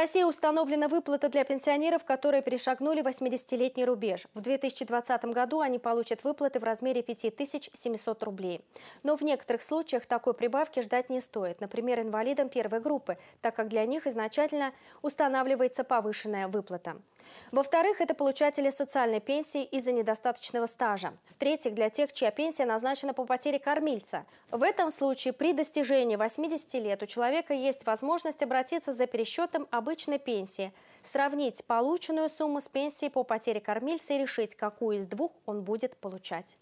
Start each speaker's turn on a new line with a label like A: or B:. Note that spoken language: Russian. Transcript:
A: России установлена выплата для пенсионеров, которые перешагнули 80-летний рубеж. В 2020 году они получат выплаты в размере 5700 рублей. Но в некоторых случаях такой прибавки ждать не стоит, например, инвалидам первой группы, так как для них изначально устанавливается повышенная выплата. Во-вторых, это получатели социальной пенсии из-за недостаточного стажа. В-третьих, для тех, чья пенсия назначена по потере кормильца. В этом случае при достижении 80 лет у человека есть возможность обратиться за пересчетом обычной пенсии, сравнить полученную сумму с пенсией по потере кормильца и решить, какую из двух он будет получать.